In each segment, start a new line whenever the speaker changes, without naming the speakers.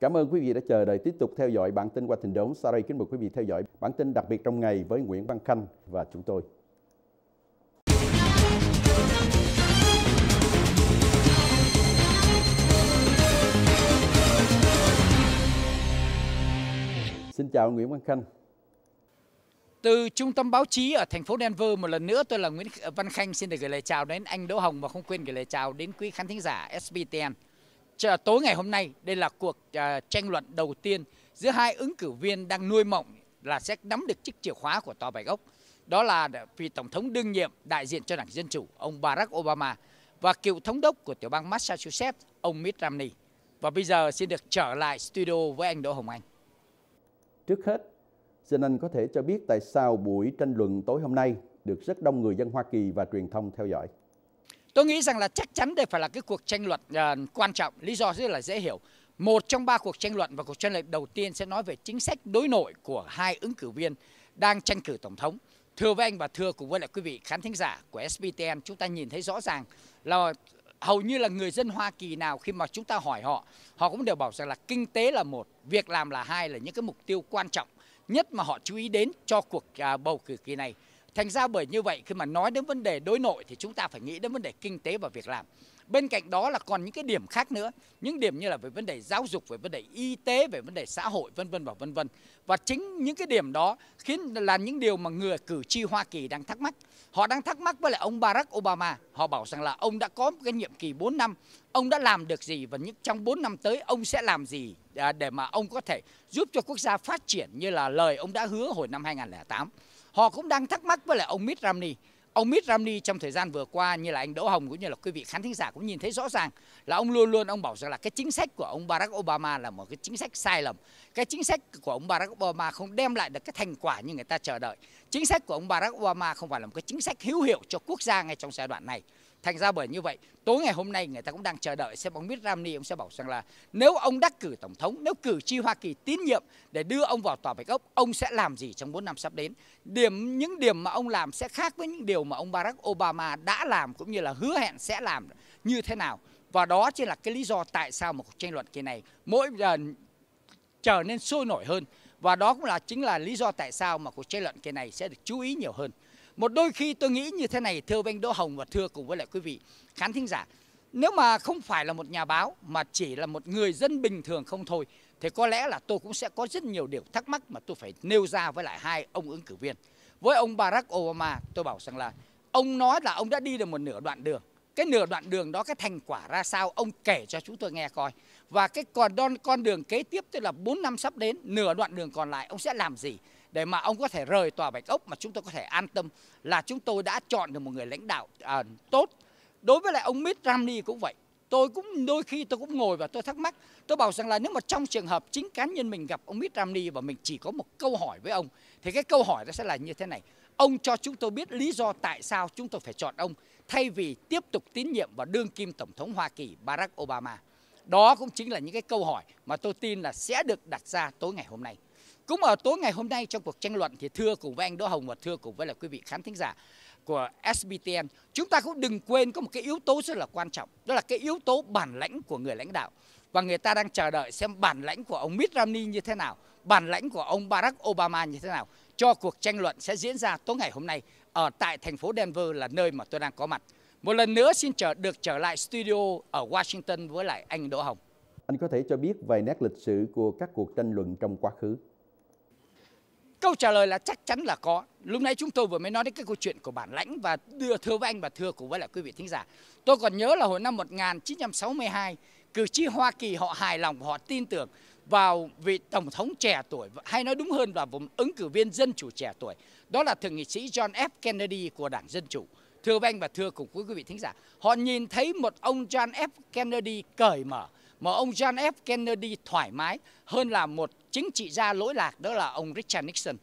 Cảm ơn quý vị đã chờ đợi tiếp tục theo dõi bản tin qua tình đốn. Sau đây kính mời quý vị theo dõi bản tin đặc biệt trong ngày với Nguyễn Văn Khanh và chúng tôi.
Xin chào Nguyễn Văn Khanh. Từ trung tâm báo chí ở thành phố Denver một lần nữa tôi là Nguyễn Văn Khanh xin được gửi lời chào đến anh Đỗ Hồng và không quên gửi lời chào đến quý khán thính giả SBTN tối ngày hôm nay đây là cuộc à, tranh luận đầu tiên giữa hai ứng cử viên đang nuôi mộng là sẽ nắm được chiếc chìa khóa của tòa Bạch Ốc. Đó là vị tổng thống đương nhiệm đại diện cho Đảng Dân chủ ông Barack Obama và cựu thống đốc của tiểu bang Massachusetts ông Mitt Romney. Và bây giờ xin được trở lại studio với anh Đỗ Hồng Anh.
Trước hết, xin anh có thể cho biết tại sao buổi tranh luận tối hôm nay được rất đông người dân Hoa Kỳ và truyền thông theo dõi.
Tôi nghĩ rằng là chắc chắn đây phải là cái cuộc tranh luận uh, quan trọng, lý do rất là dễ hiểu. Một trong ba cuộc tranh luận và cuộc tranh luận đầu tiên sẽ nói về chính sách đối nội của hai ứng cử viên đang tranh cử tổng thống. Thưa với anh và thưa cùng với lại quý vị khán thính giả của SBTN, chúng ta nhìn thấy rõ ràng là hầu như là người dân Hoa Kỳ nào khi mà chúng ta hỏi họ, họ cũng đều bảo rằng là kinh tế là một, việc làm là hai là những cái mục tiêu quan trọng nhất mà họ chú ý đến cho cuộc à, bầu cử kỳ này. Thành ra bởi như vậy khi mà nói đến vấn đề đối nội thì chúng ta phải nghĩ đến vấn đề kinh tế và việc làm. Bên cạnh đó là còn những cái điểm khác nữa, những điểm như là về vấn đề giáo dục, về vấn đề y tế, về vấn đề xã hội vân vân và vân vân. Và chính những cái điểm đó khiến là những điều mà người cử tri Hoa Kỳ đang thắc mắc. Họ đang thắc mắc với lại ông Barack Obama, họ bảo rằng là ông đã có một cái nhiệm kỳ 4 năm, ông đã làm được gì và những trong 4 năm tới ông sẽ làm gì à, để mà ông có thể giúp cho quốc gia phát triển như là lời ông đã hứa hồi năm 2008. Họ cũng đang thắc mắc với lại ông Mitt Romney. Ông Mitt Romney trong thời gian vừa qua như là anh Đỗ Hồng cũng như là quý vị khán thính giả cũng nhìn thấy rõ ràng là ông luôn luôn ông bảo rằng là cái chính sách của ông Barack Obama là một cái chính sách sai lầm. Cái chính sách của ông Barack Obama không đem lại được cái thành quả như người ta chờ đợi. Chính sách của ông Barack Obama không phải là một cái chính sách hữu hiệu cho quốc gia ngay trong giai đoạn này. Thành ra bởi như vậy, tối ngày hôm nay người ta cũng đang chờ đợi xem ông Mitt Romney ông sẽ bảo rằng là nếu ông đắc cử tổng thống, nếu cử tri Hoa Kỳ tín nhiệm để đưa ông vào tòa Bạch Ốc, ông sẽ làm gì trong 4 năm sắp đến. Điểm những điểm mà ông làm sẽ khác với những điều mà ông Barack Obama đã làm cũng như là hứa hẹn sẽ làm như thế nào. Và đó chính là cái lý do tại sao một cuộc tranh luận kỳ này mỗi lần trở nên sôi nổi hơn. Và đó cũng là chính là lý do tại sao mà cuộc tranh luận kỳ này sẽ được chú ý nhiều hơn. Một đôi khi tôi nghĩ như thế này thưa anh Đỗ Hồng và thưa cùng với lại quý vị khán thính giả. Nếu mà không phải là một nhà báo mà chỉ là một người dân bình thường không thôi thì có lẽ là tôi cũng sẽ có rất nhiều điều thắc mắc mà tôi phải nêu ra với lại hai ông ứng cử viên. Với ông Barack Obama tôi bảo rằng là ông nói là ông đã đi được một nửa đoạn đường. Cái nửa đoạn đường đó cái thành quả ra sao ông kể cho chúng tôi nghe coi. Và cái còn con đường kế tiếp tức là 4 năm sắp đến, nửa đoạn đường còn lại ông sẽ làm gì? để mà ông có thể rời tòa Bạch Ốc mà chúng tôi có thể an tâm là chúng tôi đã chọn được một người lãnh đạo à, tốt. Đối với lại ông Mitt Romney cũng vậy. Tôi cũng đôi khi tôi cũng ngồi và tôi thắc mắc, tôi bảo rằng là nếu mà trong trường hợp chính cá nhân mình gặp ông Mitt Romney và mình chỉ có một câu hỏi với ông thì cái câu hỏi đó sẽ là như thế này. Ông cho chúng tôi biết lý do tại sao chúng tôi phải chọn ông thay vì tiếp tục tín nhiệm vào đương kim Tổng thống Hoa Kỳ Barack Obama. Đó cũng chính là những cái câu hỏi mà tôi tin là sẽ được đặt ra tối ngày hôm nay. Cũng ở tối ngày hôm nay trong cuộc tranh luận thì thưa cùng với anh Đỗ Hồng và thưa cùng với là quý vị khán thính giả của SBTN, chúng ta cũng đừng quên có một cái yếu tố rất là quan trọng, đó là cái yếu tố bản lãnh của người lãnh đạo. Và người ta đang chờ đợi xem bản lãnh của ông Mitt Romney như thế nào, bản lãnh của ông Barack Obama như thế nào cho cuộc tranh luận sẽ diễn ra tối ngày hôm nay ở tại thành phố Denver là nơi mà tôi đang có mặt. Một lần nữa xin trở được trở lại studio ở Washington với lại anh Đỗ Hồng.
Anh có thể cho biết vài nét lịch sử của các cuộc tranh luận trong quá khứ.
Câu trả lời là chắc chắn là có. Lúc nãy chúng tôi vừa mới nói đến cái câu chuyện của bản lãnh và đưa thưa với anh và thưa cùng với lại quý vị thính giả. Tôi còn nhớ là hồi năm 1962, cử tri Hoa Kỳ họ hài lòng, họ tin tưởng vào vị tổng thống trẻ tuổi hay nói đúng hơn là vùng ứng cử viên dân chủ trẻ tuổi đó là thượng nghị sĩ John F Kennedy của đảng dân chủ thưa với anh và thưa cùng quý vị thính giả họ nhìn thấy một ông John F Kennedy cởi mở mà ông John F. Kennedy thoải mái hơn là một chính trị gia lỗi lạc đó là ông Richard Nixon.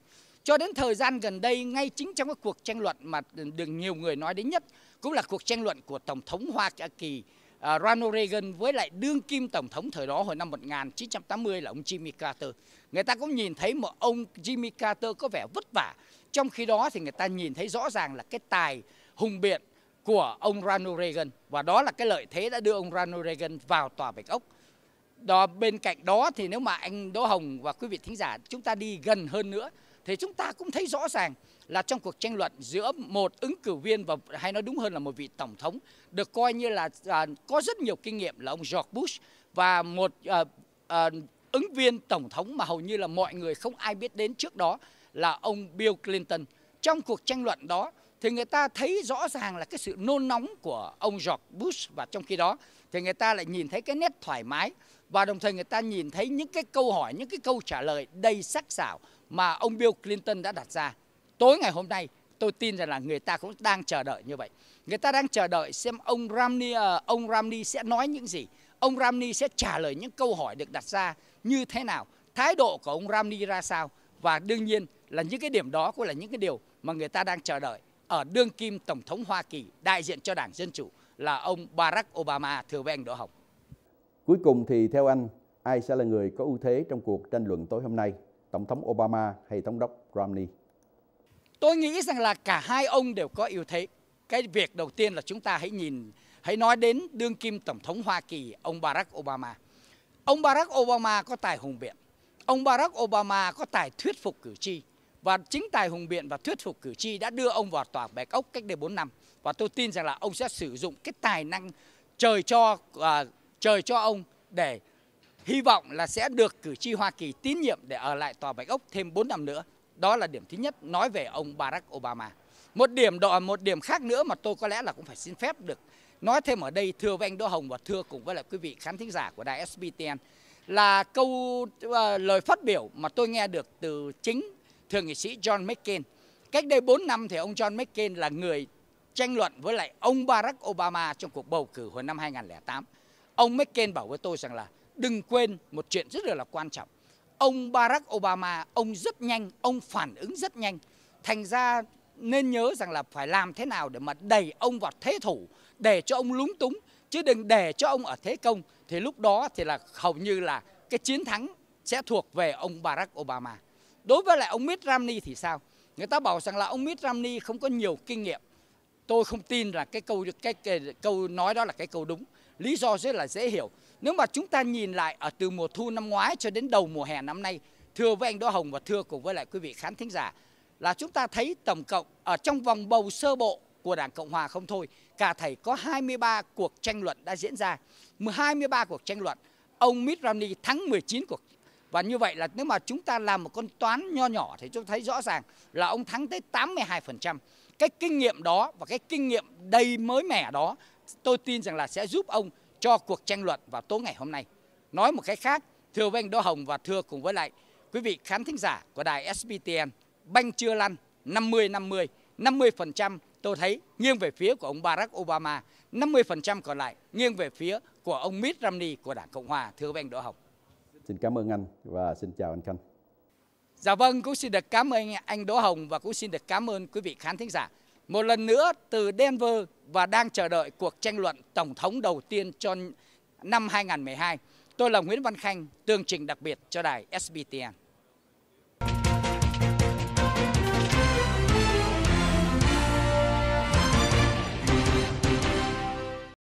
Cho đến thời gian gần đây, ngay chính trong các cuộc tranh luận mà được nhiều người nói đến nhất, cũng là cuộc tranh luận của Tổng thống Hoa Kỳ uh, Ronald Reagan với lại đương kim Tổng thống thời đó hồi năm 1980 là ông Jimmy Carter. Người ta cũng nhìn thấy một ông Jimmy Carter có vẻ vất vả. Trong khi đó thì người ta nhìn thấy rõ ràng là cái tài hùng biện của ông Ronald Reagan và đó là cái lợi thế đã đưa ông Ronald Reagan vào tòa Bạch Ốc. Đó bên cạnh đó thì nếu mà anh Đỗ Hồng và quý vị thính giả chúng ta đi gần hơn nữa thì chúng ta cũng thấy rõ ràng là trong cuộc tranh luận giữa một ứng cử viên và hay nói đúng hơn là một vị tổng thống được coi như là à, có rất nhiều kinh nghiệm là ông George Bush và một à, à, ứng viên tổng thống mà hầu như là mọi người không ai biết đến trước đó là ông Bill Clinton. Trong cuộc tranh luận đó thì người ta thấy rõ ràng là cái sự nôn nóng của ông George Bush và trong khi đó thì người ta lại nhìn thấy cái nét thoải mái và đồng thời người ta nhìn thấy những cái câu hỏi, những cái câu trả lời đầy sắc sảo mà ông Bill Clinton đã đặt ra. Tối ngày hôm nay tôi tin rằng là người ta cũng đang chờ đợi như vậy. Người ta đang chờ đợi xem ông Romney ờ, ông Romney sẽ nói những gì, ông Romney sẽ trả lời những câu hỏi được đặt ra như thế nào, thái độ của ông Romney ra sao và đương nhiên là những cái điểm đó cũng là những cái điều mà người ta đang chờ đợi ở đương kim Tổng thống Hoa Kỳ đại diện cho Đảng Dân Chủ là ông Barack Obama, thưa với anh Đỗ Hồng.
Cuối cùng thì theo anh, ai sẽ là người có ưu thế trong cuộc tranh luận tối hôm nay, Tổng thống Obama hay Thống đốc Romney?
Tôi nghĩ rằng là cả hai ông đều có ưu thế. Cái việc đầu tiên là chúng ta hãy nhìn, hãy nói đến đương kim Tổng thống Hoa Kỳ, ông Barack Obama. Ông Barack Obama có tài hùng biện. Ông Barack Obama có tài thuyết phục cử tri và chính tài hùng biện và thuyết phục cử tri đã đưa ông vào tòa bạch ốc cách đây 4 năm. Và tôi tin rằng là ông sẽ sử dụng cái tài năng trời cho à, trời cho ông để hy vọng là sẽ được cử tri Hoa Kỳ tín nhiệm để ở lại tòa bạch ốc thêm 4 năm nữa. Đó là điểm thứ nhất nói về ông Barack Obama. Một điểm đó, một điểm khác nữa mà tôi có lẽ là cũng phải xin phép được nói thêm ở đây thưa với anh Đỗ Hồng và thưa cùng với lại quý vị khán thính giả của đài SBTN là câu uh, lời phát biểu mà tôi nghe được từ chính thượng nghị sĩ John McCain. Cách đây 4 năm thì ông John McCain là người tranh luận với lại ông Barack Obama trong cuộc bầu cử hồi năm 2008. Ông McCain bảo với tôi rằng là đừng quên một chuyện rất là, là quan trọng. Ông Barack Obama, ông rất nhanh, ông phản ứng rất nhanh. Thành ra nên nhớ rằng là phải làm thế nào để mà đẩy ông vào thế thủ, để cho ông lúng túng, chứ đừng để cho ông ở thế công. Thì lúc đó thì là hầu như là cái chiến thắng sẽ thuộc về ông Barack Obama. Đối với lại ông Mitt Romney thì sao? Người ta bảo rằng là ông Mitt Romney không có nhiều kinh nghiệm. Tôi không tin là cái câu cái, cái câu nói đó là cái câu đúng. Lý do rất là dễ hiểu. Nếu mà chúng ta nhìn lại ở từ mùa thu năm ngoái cho đến đầu mùa hè năm nay, thưa với anh Đỗ Hồng và thưa cùng với lại quý vị khán thính giả, là chúng ta thấy tổng cộng ở trong vòng bầu sơ bộ của Đảng Cộng Hòa không thôi, cả thầy có 23 cuộc tranh luận đã diễn ra. 23 cuộc tranh luận, ông Mitt Romney thắng 19 cuộc và như vậy là nếu mà chúng ta làm một con toán nho nhỏ thì chúng thấy rõ ràng là ông thắng tới 82%. Cái kinh nghiệm đó và cái kinh nghiệm đầy mới mẻ đó tôi tin rằng là sẽ giúp ông cho cuộc tranh luận vào tối ngày hôm nay. Nói một cái khác, thưa với anh Đỗ Hồng và thưa cùng với lại quý vị khán thính giả của đài SBTN, banh chưa lăn 50-50, 50% tôi thấy nghiêng về phía của ông Barack Obama, 50% còn lại nghiêng về phía của ông Mitt Romney của Đảng Cộng Hòa, thưa với anh Đỗ Hồng.
Xin cảm ơn anh và xin chào anh Khanh.
Dạ vâng, cũng xin được cảm ơn anh Đỗ Hồng và cũng xin được cảm ơn quý vị khán thính giả. Một lần nữa từ Denver và đang chờ đợi cuộc tranh luận Tổng thống đầu tiên cho năm 2012. Tôi là Nguyễn Văn Khanh, tường trình đặc biệt cho đài SBTN.